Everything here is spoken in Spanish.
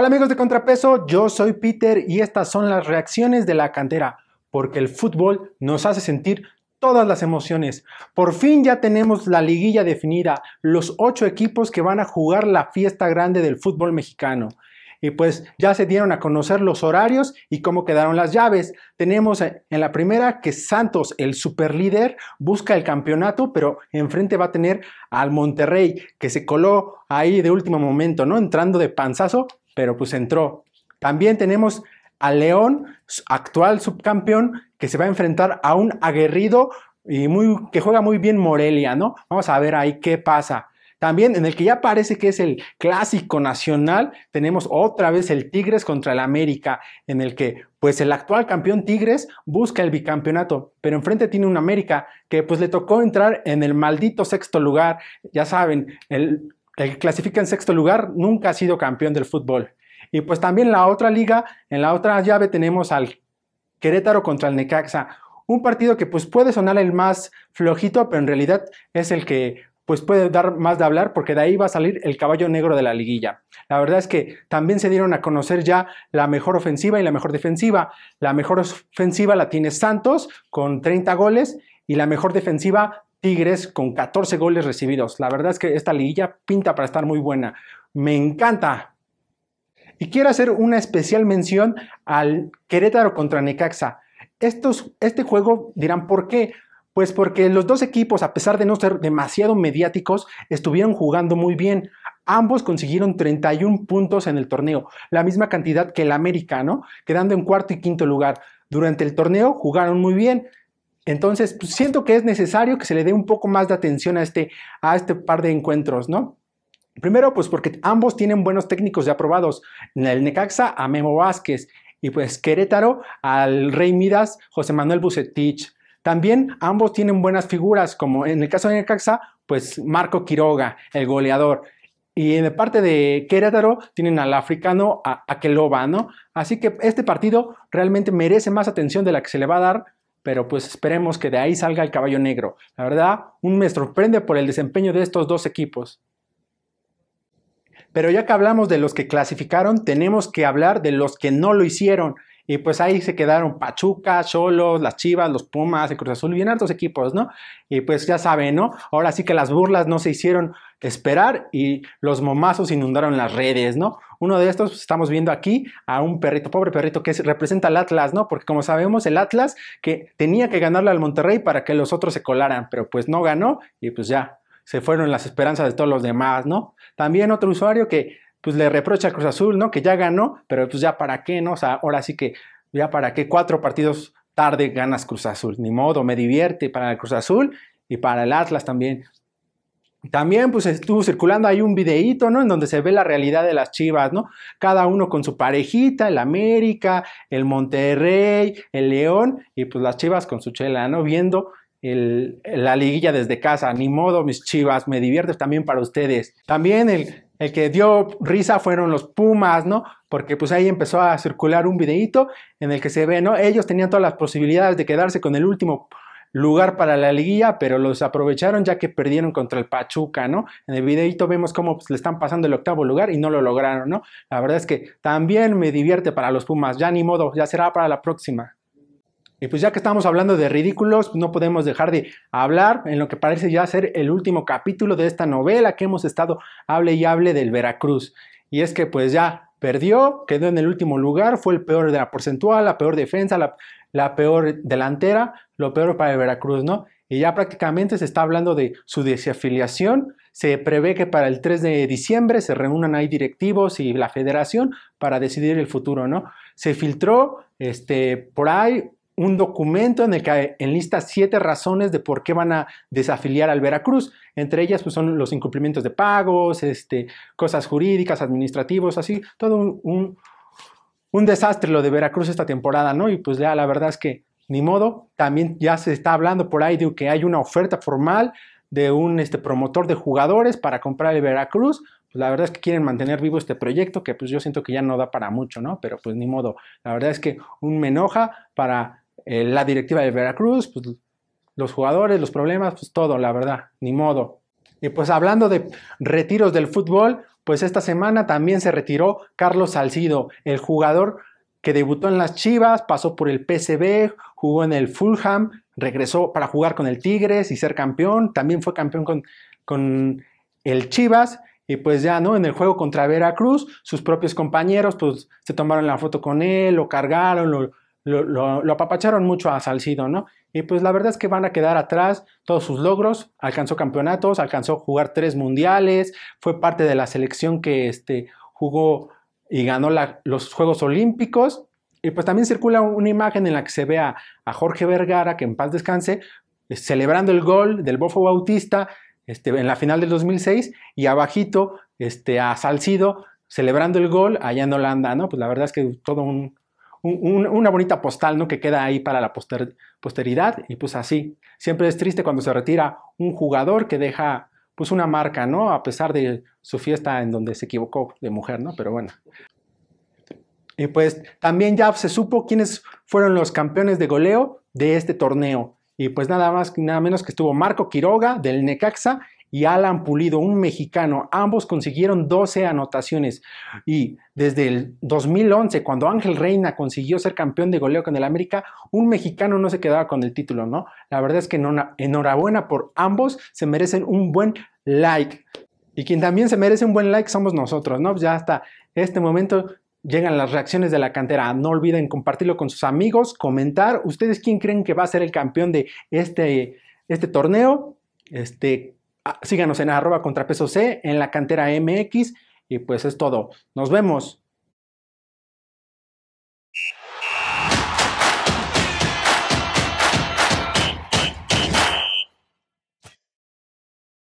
Hola amigos de Contrapeso, yo soy Peter y estas son las reacciones de la cantera, porque el fútbol nos hace sentir todas las emociones. Por fin ya tenemos la liguilla definida, los ocho equipos que van a jugar la fiesta grande del fútbol mexicano. Y pues ya se dieron a conocer los horarios y cómo quedaron las llaves. Tenemos en la primera que Santos, el superlíder, busca el campeonato, pero enfrente va a tener al Monterrey, que se coló ahí de último momento, ¿no? Entrando de panzazo, pero pues entró. También tenemos a León, actual subcampeón, que se va a enfrentar a un aguerrido y muy, que juega muy bien Morelia, ¿no? Vamos a ver ahí qué pasa. También en el que ya parece que es el clásico nacional, tenemos otra vez el Tigres contra el América, en el que pues el actual campeón Tigres busca el bicampeonato, pero enfrente tiene un América que pues le tocó entrar en el maldito sexto lugar, ya saben, el el que clasifica en sexto lugar nunca ha sido campeón del fútbol. Y pues también la otra liga, en la otra llave tenemos al Querétaro contra el Necaxa. Un partido que pues puede sonar el más flojito, pero en realidad es el que pues puede dar más de hablar porque de ahí va a salir el caballo negro de la liguilla. La verdad es que también se dieron a conocer ya la mejor ofensiva y la mejor defensiva. La mejor ofensiva la tiene Santos con 30 goles y la mejor defensiva Tigres con 14 goles recibidos. La verdad es que esta liguilla pinta para estar muy buena. Me encanta. Y quiero hacer una especial mención al Querétaro contra Necaxa. este juego dirán por qué. Pues porque los dos equipos, a pesar de no ser demasiado mediáticos, estuvieron jugando muy bien. Ambos consiguieron 31 puntos en el torneo, la misma cantidad que el americano, quedando en cuarto y quinto lugar. Durante el torneo jugaron muy bien, entonces, pues, siento que es necesario que se le dé un poco más de atención a este, a este par de encuentros, ¿no? Primero, pues porque ambos tienen buenos técnicos ya aprobados. En el Necaxa a Memo Vázquez y pues Querétaro al Rey Midas, José Manuel Bucetich. También ambos tienen buenas figuras, como en el caso de Necaxa, pues Marco Quiroga, el goleador. Y en la parte de Querétaro tienen al africano a Akeloba, ¿no? Así que este partido realmente merece más atención de la que se le va a dar pero pues esperemos que de ahí salga el caballo negro. La verdad, un me sorprende por el desempeño de estos dos equipos. Pero ya que hablamos de los que clasificaron, tenemos que hablar de los que no lo hicieron. Y pues ahí se quedaron Pachuca, Cholos, las Chivas, los Pumas, el Cruz Azul, bien altos equipos, ¿no? Y pues ya saben, ¿no? Ahora sí que las burlas no se hicieron esperar y los momazos inundaron las redes, ¿no? Uno de estos pues, estamos viendo aquí a un perrito, pobre perrito que representa al Atlas, ¿no? Porque como sabemos el Atlas que tenía que ganarle al Monterrey para que los otros se colaran, pero pues no ganó y pues ya se fueron las esperanzas de todos los demás, ¿no? También otro usuario que pues le reprocha a Cruz Azul, ¿no? Que ya ganó, pero pues ya para qué, ¿no? O sea, ahora sí que ya para qué cuatro partidos tarde ganas Cruz Azul. Ni modo, me divierte para el Cruz Azul y para el Atlas también. También pues estuvo circulando ahí un videíto, ¿no? En donde se ve la realidad de las Chivas, ¿no? Cada uno con su parejita, el América, el Monterrey, el León y pues las Chivas con su chela, ¿no? Viendo la liguilla desde casa. Ni modo, mis Chivas, me divierte también para ustedes. También el, el que dio risa fueron los Pumas, ¿no? Porque pues ahí empezó a circular un videíto en el que se ve, ¿no? Ellos tenían todas las posibilidades de quedarse con el último lugar para la liguilla, pero los aprovecharon ya que perdieron contra el Pachuca, ¿no? En el videíto vemos cómo pues, le están pasando el octavo lugar y no lo lograron, ¿no? La verdad es que también me divierte para los Pumas, ya ni modo, ya será para la próxima. Y pues ya que estamos hablando de ridículos, no podemos dejar de hablar en lo que parece ya ser el último capítulo de esta novela que hemos estado hable y hable del Veracruz. Y es que pues ya perdió, quedó en el último lugar, fue el peor de la porcentual, la peor defensa, la, la peor delantera, lo peor para el Veracruz, ¿no? Y ya prácticamente se está hablando de su desafiliación. Se prevé que para el 3 de diciembre se reúnan ahí directivos y la federación para decidir el futuro, ¿no? Se filtró este, por ahí un documento en el que enlista siete razones de por qué van a desafiliar al Veracruz. Entre ellas pues, son los incumplimientos de pagos, este, cosas jurídicas, administrativos, así, todo un, un, desastre lo de Veracruz esta temporada, ¿no? Y pues la verdad es que ni modo, también ya se está hablando por ahí de que hay una oferta formal de un este, promotor de jugadores para comprar el Veracruz, pues, la verdad es que quieren mantener vivo este proyecto que pues yo siento que ya no da para mucho, ¿no? Pero pues ni modo. La verdad es que un me enoja para eh, la directiva de Veracruz, pues, los jugadores, los problemas, pues todo, la verdad, ni modo. Y pues hablando de retiros del fútbol, pues esta semana también se retiró Carlos Salcido, el jugador que debutó en las Chivas, pasó por el PCB, jugó en el Fulham, regresó para jugar con el Tigres y ser campeón, también fue campeón con, con el Chivas y pues ya, ¿no? En el juego contra Veracruz, sus propios compañeros pues se tomaron la foto con él, lo cargaron, lo, lo, apapacharon mucho a Salcido, ¿no? Y pues la verdad es que van a quedar atrás todos sus logros, alcanzó campeonatos, alcanzó jugar tres mundiales, fue parte de la selección que este, jugó y ganó los Juegos Olímpicos. Y pues también circula una imagen en la que se ve a, Jorge Vergara, que en paz descanse, eh, celebrando el gol del Bofo Bautista este, en la final del 2006 y abajito este, a Salcido celebrando el gol allá en Holanda, ¿no? Pues la verdad es que todo un, una bonita postal, ¿no? Que queda ahí para la posteridad y pues así. Siempre es triste cuando se retira un jugador que deja pues una marca, ¿no? A pesar de su fiesta en donde se equivocó de mujer, ¿no? Pero bueno. Y pues también ya se supo quiénes fueron los campeones de goleo de este torneo. Y pues nada más, nada menos que estuvo Marco Quiroga del Necaxa y Alan Pulido, un mexicano. Ambos consiguieron 12 anotaciones. Y desde el 2011, cuando Ángel Reina consiguió ser campeón de goleo con el América, un mexicano no se quedaba con el título, ¿no? La verdad es que enhorabuena por ambos, se merecen un buen like. Y quien también se merece un buen like somos nosotros, ¿no? Ya hasta este momento llegan las reacciones de la cantera. No olviden compartirlo con sus amigos, comentar. ¿Ustedes quién creen que va a ser el campeón de este, este torneo? Este, Ah, síganos en arroba contrapeso C, en la cantera MX y pues es todo. Nos vemos.